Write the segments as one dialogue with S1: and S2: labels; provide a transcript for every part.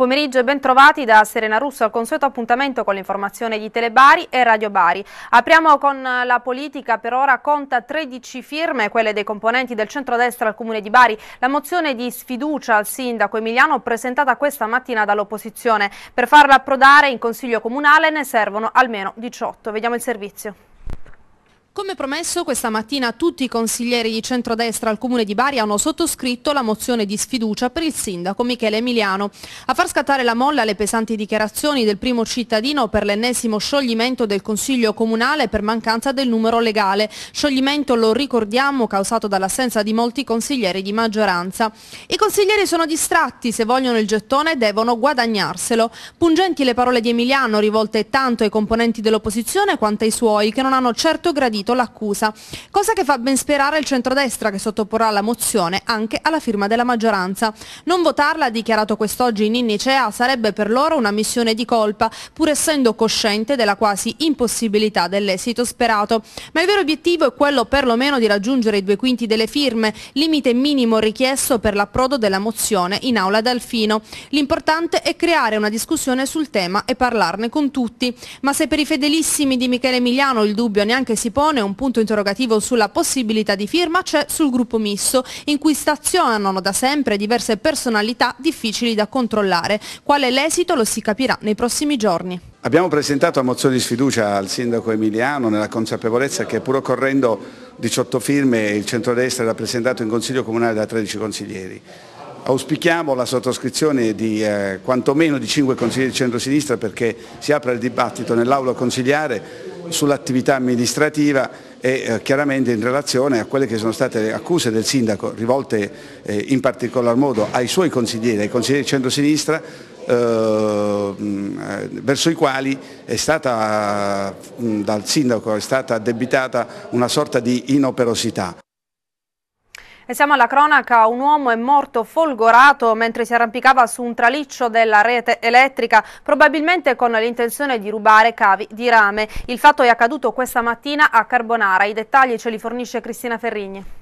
S1: pomeriggio e ben trovati da Serena Russo al consueto appuntamento con l'informazione di Telebari e Radio Bari. Apriamo con la politica, per ora conta 13 firme, quelle dei componenti del centrodestra al Comune di Bari. La mozione di sfiducia al sindaco Emiliano presentata questa mattina dall'opposizione. Per farla approdare in Consiglio Comunale ne servono almeno 18. Vediamo il servizio. Come promesso, questa mattina tutti i consiglieri di centrodestra al Comune di Bari hanno sottoscritto la mozione di sfiducia per il sindaco Michele Emiliano. A far scattare la molla le pesanti dichiarazioni del primo cittadino per l'ennesimo scioglimento del Consiglio Comunale per mancanza del numero legale. Scioglimento, lo ricordiamo, causato dall'assenza di molti consiglieri di maggioranza. I consiglieri sono distratti, se vogliono il gettone devono guadagnarselo. Pungenti le parole di Emiliano rivolte tanto ai componenti dell'opposizione quanto ai suoi, che non hanno certo gradito ribadito l'accusa, cosa che fa ben sperare il centrodestra che sottoporrà la mozione anche alla firma della maggioranza. Non votarla, ha dichiarato quest'oggi in Innicea, sarebbe per loro una missione di colpa, pur essendo cosciente della quasi impossibilità dell'esito sperato. Ma il vero obiettivo è quello perlomeno di raggiungere i due quinti delle firme, limite minimo richiesto per l'approdo della mozione in aula d'Alfino. L'importante è creare una discussione sul tema e parlarne con tutti. Ma se per i fedelissimi di Michele Emiliano il dubbio neanche si pone, Costituzione un punto interrogativo sulla possibilità di firma c'è sul gruppo misto, in cui stazionano da sempre diverse personalità difficili da controllare. Quale l'esito lo si capirà nei prossimi giorni. Abbiamo presentato a mozione di sfiducia al sindaco Emiliano nella consapevolezza che pur occorrendo 18 firme il centrodestra è rappresentato in Consiglio Comunale da 13 consiglieri. Auspichiamo la sottoscrizione di eh, quantomeno di 5 consiglieri di centro-sinistra perché si apra il dibattito nell'aula consigliare sull'attività amministrativa e eh, chiaramente in relazione a quelle che sono state le accuse del sindaco rivolte eh, in particolar modo ai suoi consiglieri, ai consiglieri di centrosinistra eh, verso i quali è stata, dal sindaco è stata addebitata una sorta di inoperosità. E siamo alla cronaca, un uomo è morto folgorato mentre si arrampicava su un traliccio della rete elettrica, probabilmente con l'intenzione di rubare cavi di rame. Il fatto è accaduto questa mattina a Carbonara, i dettagli ce li fornisce Cristina Ferrigni.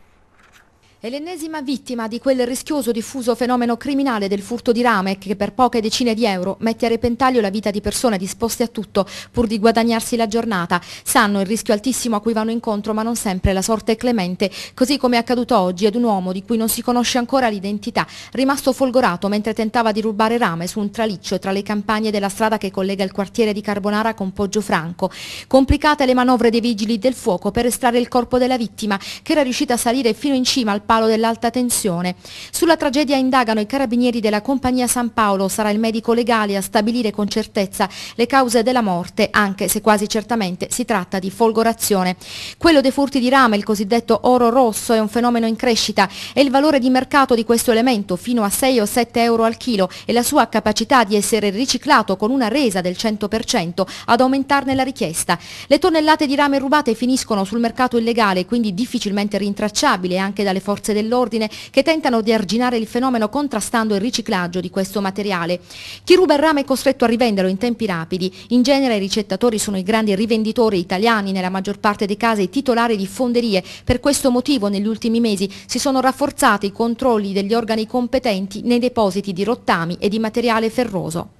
S2: È l'ennesima vittima di quel rischioso diffuso fenomeno criminale del furto di rame che per poche decine di euro mette a repentaglio la vita di persone disposte a tutto pur di guadagnarsi la giornata. Sanno il rischio altissimo a cui vanno incontro ma non sempre la sorte è clemente, così come è accaduto oggi ad un uomo di cui non si conosce ancora l'identità, rimasto folgorato mentre tentava di rubare rame su un traliccio tra le campagne della strada che collega il quartiere di Carbonara con Poggio Franco. Complicate le manovre dei vigili del fuoco per estrarre il corpo della vittima che era riuscita a salire fino in cima al palo dell'alta tensione. Sulla tragedia indagano i carabinieri della compagnia San Paolo, sarà il medico legale a stabilire con certezza le cause della morte, anche se quasi certamente si tratta di folgorazione. Quello dei furti di rame, il cosiddetto oro rosso, è un fenomeno in crescita e il valore di mercato di questo elemento fino a 6 o 7 euro al chilo e la sua capacità di essere riciclato con una resa del 100% ad aumentarne la richiesta. Le tonnellate di rame rubate finiscono sul mercato illegale, quindi difficilmente rintracciabile anche dalle forze forze dell'ordine che tentano di arginare il fenomeno contrastando il riciclaggio di questo materiale. Chi ruba il rame è costretto a rivenderlo in tempi rapidi. In genere i ricettatori sono i grandi rivenditori italiani, nella maggior parte dei casi titolari di fonderie. Per questo motivo negli ultimi mesi si sono rafforzati i controlli degli organi competenti nei depositi di rottami e di materiale ferroso.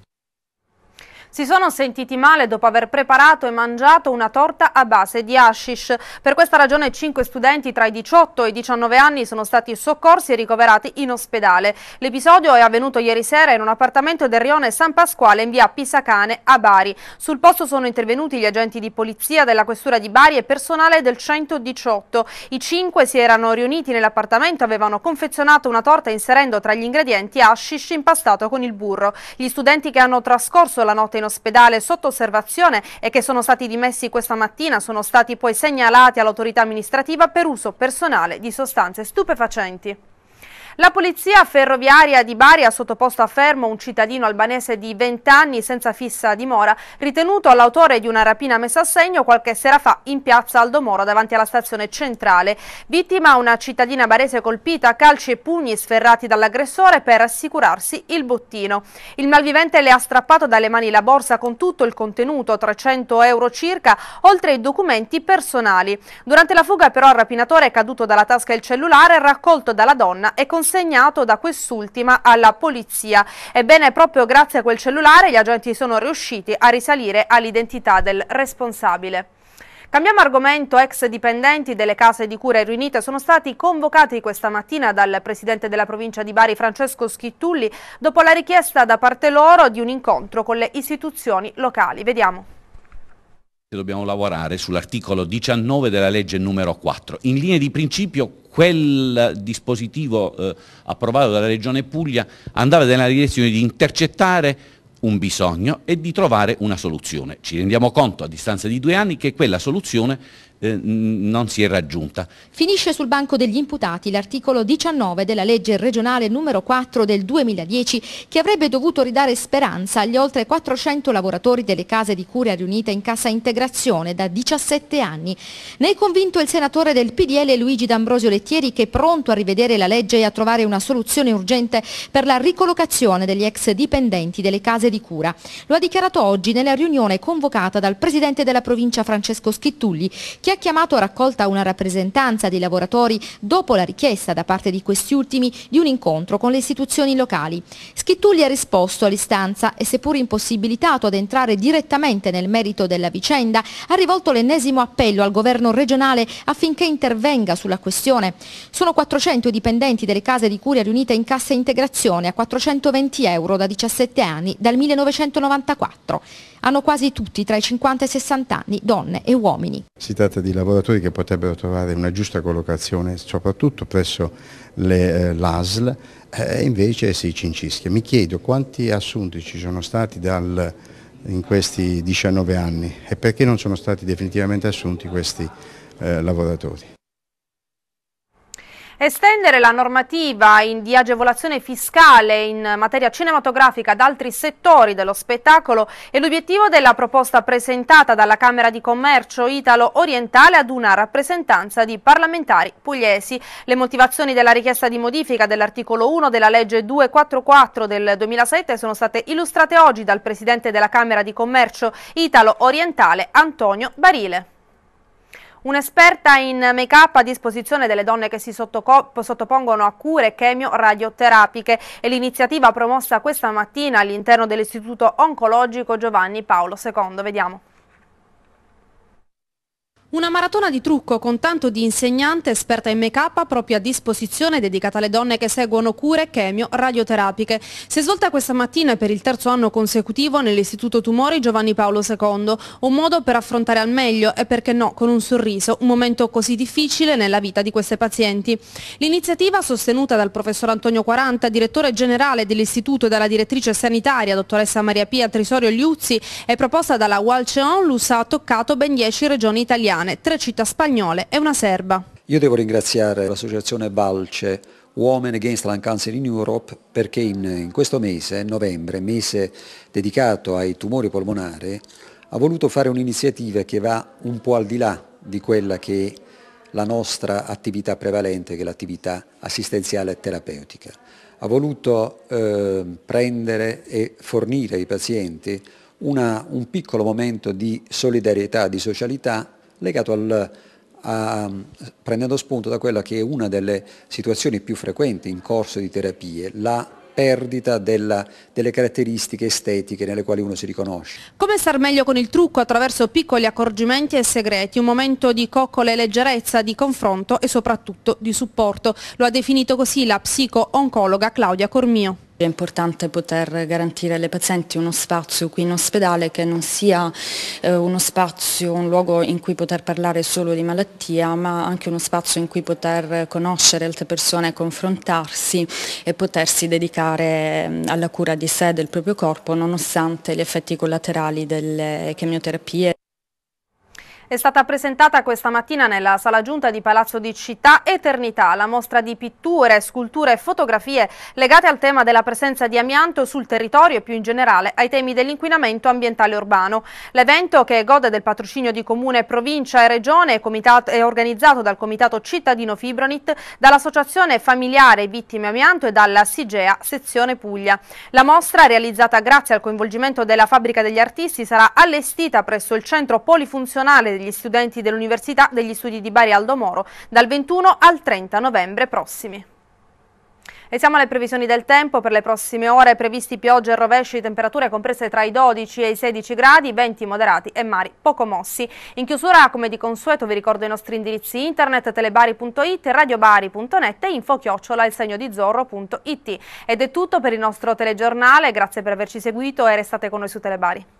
S1: Si sono sentiti male dopo aver preparato e mangiato una torta a base di hashish. Per questa ragione cinque studenti tra i 18 e i 19 anni sono stati soccorsi e ricoverati in ospedale. L'episodio è avvenuto ieri sera in un appartamento del rione San Pasquale in via Pisacane a Bari. Sul posto sono intervenuti gli agenti di polizia della questura di Bari e personale del 118. I cinque si erano riuniti nell'appartamento, e avevano confezionato una torta inserendo tra gli ingredienti hashish impastato con il burro. Gli studenti che hanno trascorso la notte in ospedale sotto osservazione e che sono stati dimessi questa mattina sono stati poi segnalati all'autorità amministrativa per uso personale di sostanze stupefacenti. La polizia ferroviaria di Bari ha sottoposto a fermo un cittadino albanese di 20 anni senza fissa dimora, ritenuto l'autore di una rapina messa a segno qualche sera fa in piazza Aldo Moro davanti alla stazione centrale. Vittima una cittadina barese colpita a calci e pugni sferrati dall'aggressore per assicurarsi il bottino. Il malvivente le ha strappato dalle mani la borsa con tutto il contenuto, 300 euro circa, oltre i documenti personali. Durante la fuga però il rapinatore è caduto dalla tasca il cellulare, raccolto dalla donna e considerato consegnato da quest'ultima alla polizia. Ebbene, proprio grazie a quel cellulare gli agenti sono riusciti a risalire all'identità del responsabile. Cambiamo argomento, ex dipendenti delle case di cura riunite sono stati convocati questa mattina dal presidente della provincia di Bari Francesco Schittulli dopo la richiesta da parte loro di un incontro con le istituzioni locali. Vediamo dobbiamo lavorare sull'articolo 19 della legge numero 4. In linea di principio quel dispositivo eh, approvato dalla Regione Puglia andava nella direzione di intercettare un bisogno e di trovare una soluzione. Ci rendiamo conto a distanza di due anni che quella soluzione eh, non si è raggiunta.
S2: Finisce sul banco degli imputati l'articolo 19 della legge regionale numero 4 del 2010 che avrebbe dovuto ridare speranza agli oltre 400 lavoratori delle case di cura riunite in cassa integrazione da 17 anni. Ne è convinto il senatore del PDL Luigi D'Ambrosio Lettieri che è pronto a rivedere la legge e a trovare una soluzione urgente per la ricollocazione degli ex dipendenti delle case di cura. Lo ha dichiarato oggi nella riunione convocata dal presidente della provincia Francesco Schittulli che che ha chiamato a raccolta una rappresentanza dei lavoratori dopo la richiesta da parte di questi ultimi di un incontro con le istituzioni locali. Schittulli ha risposto all'istanza e seppur impossibilitato ad entrare direttamente nel merito della vicenda, ha rivolto l'ennesimo appello al governo regionale affinché intervenga sulla questione. Sono 400 i dipendenti delle case di curia riunite in cassa integrazione a 420 euro da 17 anni dal 1994 hanno quasi tutti tra i 50 e i 60 anni, donne e uomini.
S1: Si tratta di lavoratori che
S2: potrebbero trovare una giusta collocazione soprattutto presso eh, l'ASL e eh, invece si cincischia. Mi chiedo quanti assunti ci sono stati dal,
S1: in questi 19 anni e perché non sono stati definitivamente assunti questi eh,
S2: lavoratori.
S1: Estendere la normativa di agevolazione fiscale in materia cinematografica ad altri settori dello spettacolo è l'obiettivo della proposta presentata dalla Camera di Commercio Italo-Orientale ad una rappresentanza di parlamentari pugliesi. Le motivazioni della richiesta di modifica dell'articolo 1 della legge 244 del 2007 sono state illustrate oggi dal Presidente della Camera di Commercio Italo-Orientale Antonio Barile. Un'esperta in make-up a disposizione delle donne che si sottopongono a cure chemioradioterapiche è l'iniziativa promossa questa mattina all'interno dell'Istituto Oncologico Giovanni Paolo II. Vediamo. Una maratona di trucco con tanto di insegnante esperta in make-up proprio a disposizione dedicata alle donne che seguono cure chemio radioterapiche. Si è svolta questa mattina per il terzo anno consecutivo nell'Istituto Tumori Giovanni Paolo II, un modo per affrontare al meglio e perché no con un sorriso un momento così difficile nella vita di queste pazienti. L'iniziativa sostenuta dal professor Antonio Quaranta, direttore generale dell'Istituto e dalla direttrice sanitaria dottoressa Maria Pia Trisorio Liuzzi è proposta dalla Walceon, Lus ha toccato ben 10 regioni italiane italiane, tre città spagnole e una serba.
S2: Io devo ringraziare l'associazione Balce Women Against Lung Cancer in Europe perché in, in questo mese, novembre, mese dedicato ai tumori polmonari, ha voluto fare un'iniziativa che va un po' al di là di quella che è la nostra attività prevalente, che è l'attività assistenziale e terapeutica. Ha voluto eh, prendere e fornire ai pazienti una, un piccolo momento di solidarietà, di socialità legato al, a, prendendo spunto da quella che è una delle situazioni più frequenti in corso di terapie, la perdita della, delle caratteristiche estetiche nelle quali uno si riconosce.
S1: Come star meglio con il trucco attraverso piccoli accorgimenti e segreti, un momento di coccole e leggerezza, di confronto e soprattutto di supporto. Lo ha definito così la psico-oncologa Claudia Cormio. È importante poter garantire alle pazienti uno spazio qui in ospedale che non sia eh, uno spazio, un luogo in cui poter parlare solo di malattia, ma anche uno spazio in cui poter conoscere altre persone, confrontarsi e potersi dedicare alla cura di sé, e del proprio corpo, nonostante gli effetti collaterali delle chemioterapie. È stata presentata questa mattina nella sala giunta di Palazzo di Città Eternità la mostra di pitture, sculture e fotografie legate al tema della presenza di amianto sul territorio e più in generale ai temi dell'inquinamento ambientale urbano. L'evento, che gode del patrocinio di Comune, Provincia e Regione, è organizzato dal Comitato Cittadino Fibronit, dall'Associazione Familiare Vittime Amianto e dalla Sigea Sezione Puglia. La mostra, realizzata grazie al coinvolgimento della Fabbrica degli Artisti, sarà allestita presso il centro polifunzionale degli studenti dell'Università degli Studi di Bari Aldo Moro dal 21 al 30 novembre prossimi. E siamo alle previsioni del tempo, per le prossime ore previsti piogge e rovesci, temperature comprese tra i 12 e i 16 gradi, venti moderati e mari poco mossi. In chiusura, come di consueto, vi ricordo i nostri indirizzi internet, telebari.it, radiobari.net e infochiocciola il segno di zorro.it. Ed è tutto per il nostro telegiornale, grazie per averci seguito e restate con noi su Telebari.